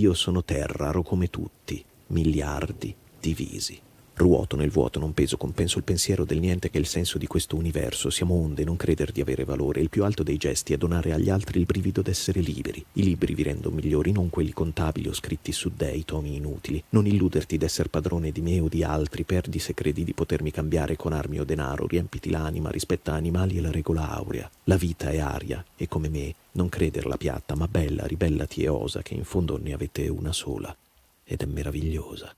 Io sono terra, ero come tutti, miliardi divisi. Ruoto nel vuoto, non peso, compenso il pensiero del niente che è il senso di questo universo. Siamo onde, non creder di avere valore. Il più alto dei gesti è donare agli altri il brivido d'essere liberi. I libri vi rendono migliori, non quelli contabili o scritti su dei toni inutili. Non illuderti d'essere padrone di me o di altri, perdi se credi di potermi cambiare con armi o denaro. Riempiti l'anima, rispetta animali e la regola aurea. La vita è aria, e come me, non crederla piatta, ma bella, ribellati e osa, che in fondo ne avete una sola. Ed è meravigliosa.